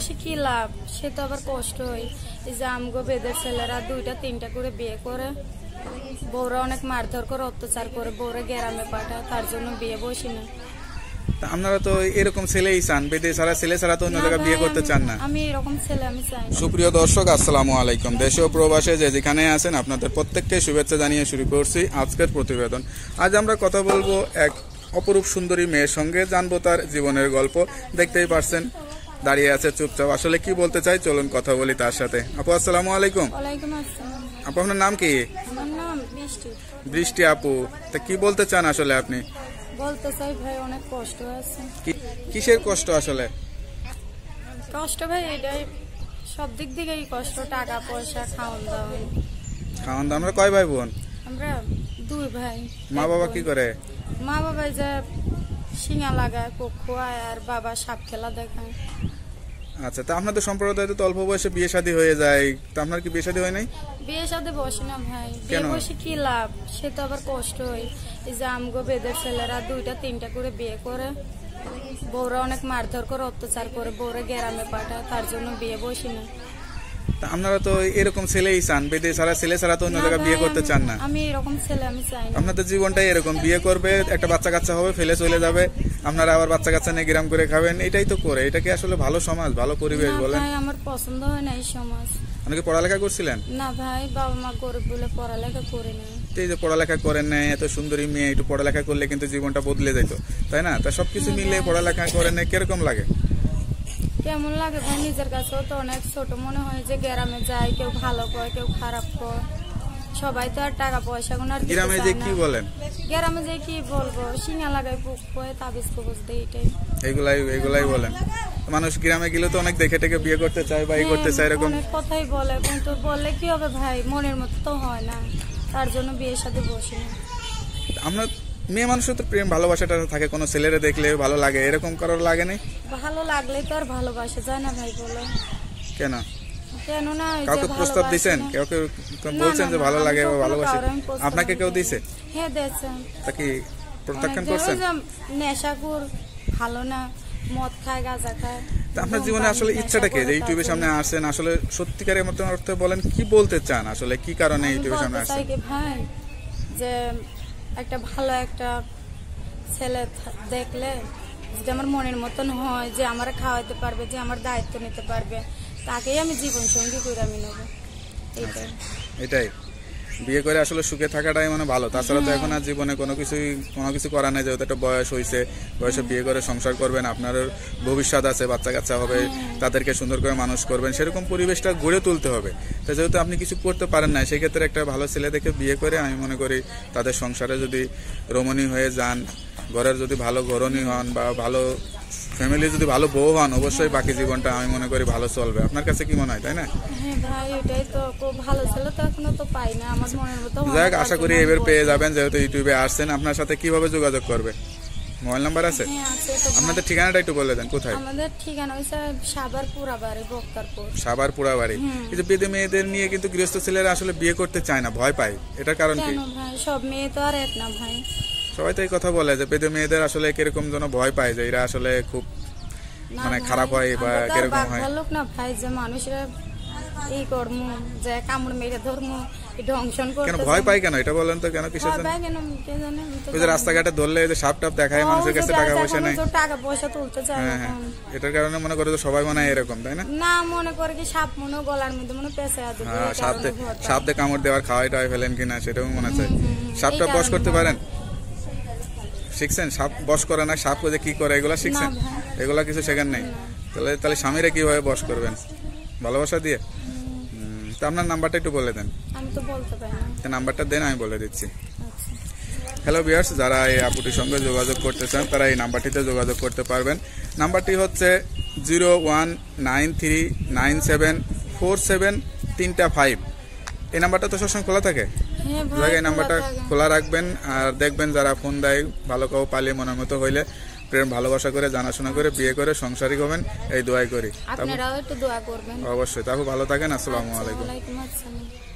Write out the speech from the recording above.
বয়সে কি লাভ সে তো আবার কষ্ট হয় এই যে আমগো বেদের ছেলেরা দুইটা তিনটা করে বিয়ে করে বউরা অনেক মারধর করে অত্যাচার করে বউরা গেরামে পাঠায় তার জন্য বিয়ে বসি না আপনারা তো এরকম ছেলেই চান বেদে সারা ছেলে ছাড়া তো অন্য জায়গায় বিয়ে করতে চান না আমি এরকম ছেলে আমি চাই সুপ্রিয় দর্শক আসসালামু আলাইকুম দেশে প্রবাসে যে যেখানে আছেন আপনাদের প্রত্যেককে শুভেচ্ছা জানিয়ে শুরু করছি আজকের প্রতিবেদন আজ আমরা কথা বলবো এক অপরূপ সুন্দরী মেয়ের সঙ্গে জানবো তার জীবনের গল্প দেখতেই পারছেন দাঁড়িয়ে আছে চুপচাপ আসলে কি বলতে চাই চলুন কথা বলি তার সাথে আপু আসসালামু আলাইকুম আপু আপনার নাম কি বৃষ্টি আপু তা কি বলতে চান আসলে আপনি বলতে চাই ভাই অনেক কষ্ট আছে কিসের কষ্ট আসলে কষ্ট ভাই এটাই সব দিক থেকেই কষ্ট টাকা পয়সা খাওয়ান দাওয়ান খাওয়ান দাওয়ান আমরা কয় ভাই বোন আমরা দুই ভাই মা বাবা কি করে মা বাবা যে শিঙা লাগায় কোক খোয়ায় আর বাবা সাপ খেলা দেখায় আচ্ছা তা আপনাদের সম্প্রদায় তো অল্প বয়সে বিয়ে শাদী হয়ে যায় তা আপনার কি বিয়ে শাদী হয় নাই বিয়ে শাদী বসে না ভাই বিয়ে বসে কি লাভ সে তো আবার কষ্ট হয় এই যে আমগো বেদের ছেলেরা দুইটা তিনটা করে বিয়ে করে বউরা অনেক মারধর করে অত্যাচার করে বউরা গ্রামে পাঠায় তার জন্য বিয়ে বসে না তা আপনারা তো এরকম ছেলেই চান বেদে সারা ছেলে ছাড়া তো অন্য জায়গায় বিয়ে করতে চান না আমি এরকম ছেলে আমি চাই আপনাদের জীবনটাই এরকম বিয়ে করবে একটা বাচ্চা কাচ্চা হবে ফেলে চলে যাবে আপনারা আবার বাচ্চা কাচ্চা নিয়ে গ্রাম করে খাবেন এটাই তো করে এটা কি আসলে ভালো সমাজ ভালো পরিবেশ বলে ভাই আমার পছন্দ হয় না এই সমাজ অনেকে পড়ালেখা করছিলেন না ভাই বাবা মা গরিব বলে পড়ালেখা করে না তো এই যে পড়ালেখা করেন নাই এত সুন্দরী মেয়ে একটু পড়ালেখা করলে কিন্তু জীবনটা বদলে যেত তাই না তা সবকিছু মিলে পড়ালেখা করেন নাই কিরকম লাগে কেমন লাগে ভাই নিজের কাছেও তো অনেক ছোট মনে হয় যে গ্রামে যায় কেউ ভালো কয় কেউ খারাপ কয় সবাই তো আর টাকা পয়সা গুণ আর গ্রামে যে কি বলেন গ্রামে যে কি বলবো সিঙা লাগাই পুক কয় তাবিজ কবজ দেই এটাই এগুলাই এগুলাই বলেন মানুষ গ্রামে গেলে তো অনেক দেখে টেকে বিয়ে করতে চায় বা এই হ্যাঁ, করতে চায় এরকম অনেক কথাই বলে কিন্তু বললে কি হবে ভাই মনের মতো তো হয় না তার জন্য বিয়ের সাথে বসে না আমরা মেয়ে মানুষের তো প্রেম ভালোবাসাটা থাকে কোনো ছেলেরে দেখলে ভালো লাগে এরকম করার লাগে না ভালো লাগলে তো আর ভালোবাসা যায় না ভাই বলো কেন কাউকে প্রস্তাব বলছেন যে ভালো লাগে বা আপনাকে কেউ হ্যাঁ, প্রত্যাখ্যান মানে মদ খায় আপনার জীবনে আসলে ইচ্ছাটা কে যে ইউটিউবের সামনে আসেন আসলে সত্যিকারের মতো অর্থ বলেন কি বলতে চান আসলে কি কারণে ইউটিউবের সামনে আসেন ভাই যে একটা ভালো একটা ছেলে দেখলে যদি আমার মনের মতন হয় যে আমার খাওয়াতে পারবে যে আমার দায়িত্ব নিতে পারবে তাকেই আমি জীবনসঙ্গী করে আমি নেবো আচ্ছা। এটাই এটাই বিয়ে করে আসলে সুখে থাকাটাই মানে ভালো তাছাড়া তো এখন আর জীবনে কোনো কিছুই কোনো কিছু করা নাই যেহেতু একটা বয়স হয়েছে বয়সে বিয়ে করে সংসার করবেন আপনার ভবিষ্যৎ আছে বাচ্চা কাচ্চা হবে তাদেরকে সুন্দর করে মানুষ করবেন সেরকম পরিবেশটা গড়ে তুলতে হবে তো যেহেতু আপনি কিছু করতে পারেন না সেক্ষেত্রে একটা ভালো ছেলে দেখে বিয়ে করে আমি মনে করি তাদের সংসারে যদি রমণী হয়ে যান ঘরের যদি ভালো ঘরণী হন বা ভালো ফ্যামিলি যদি ভালো বউ হন অবশ্যই বাকি জীবনটা আমি মনে করি ভালো চলবে আপনার কাছে কি মনে হয় তাই না হ্যাঁ হোক আশা করি এবার পেয়ে যাবেন যেহেতু ইউটিউবে আসছেন আপনার সাথে কিভাবে যোগাযোগ করবে মোবাইল নাম্বার আছে হ্যাঁ, আপনাদের ঠিকানাটা একটু বলে দেন কোথায় আমাদের ঠিকানা সাবার পুরাবাড়ি বক্তারপুর সাবার এই যে বেদে মেয়েদের নিয়ে কিন্তু গৃহস্থ ছেলেরা আসলে বিয়ে করতে চায় না ভয় পায় এটার কারণ কি সব মেয়ে তো আর এক না ভাই সবাই তো এই কথা বলে যে বেদে মেয়েদের আসলে কিরকম যেন ভয় পায় যে এরা আসলে খুব মানে খারাপ হয় বা কিরকম হয় লোক না ভাই যে মানুষরা এই কর্ম যে কামড় মেরে ধর্ম কেন ভয় কেন এটা বলেন তো কেন কিসের জন্য রাস্তাঘাটে ধরলে যে সাপ টাপ দেখায় মানুষের কাছে টাকা পয়সা নেই টাকা পয়সা তুলতে চায় হ্যাঁ, হ্যাঁ। এটার কারণে মনে করে সবাই মনে হয় এরকম তাই না না মনে করে কি সাপ মনে গলার মধ্যে মনে হ্যাঁ, সাপে কামড় দেওয়ার খাওয়াই টাওয়াই ফেলেন কিনা সেটাও মনে আছে সাপ টাপ বস করতে পারেন শিখছেন সাপ বস করে না সাপ করে কি করে এগুলো শিখছেন এগুলো কিছু শেখার নেই তাহলে তাহলে স্বামীরা কিভাবে বস করবেন ভালোবাসা দিয়ে তা আপনার নাম্বারটা একটু বলে দেন নাম্বারটা দেন আমি বলে দিচ্ছি হ্যালো আচ্ছা। বিয়ার্স যারা এই আপুটির সঙ্গে যোগাযোগ করতে চান তারা এই নাম্বারটিতে যোগাযোগ করতে পারবেন নাম্বারটি হচ্ছে zero one nine three nine seven four seven তিনটা ফাইভ এই নাম্বারটা তো সবসময় খোলা থাকে হ্যাঁ, এই নাম্বারটা খোলা রাখবেন আর দেখবেন যারা ফোন দেয় ভালো কাউ পালিয়ে মনের মতো হইলে প্রেম ভালোবাসা করে জানাশোনা করে বিয়ে করে সংসারিক হবেন এই দোয়াই করি অবশ্যই তাহলে ভালো থাকেন আসসালামু আলাইকুম আচ্ছা,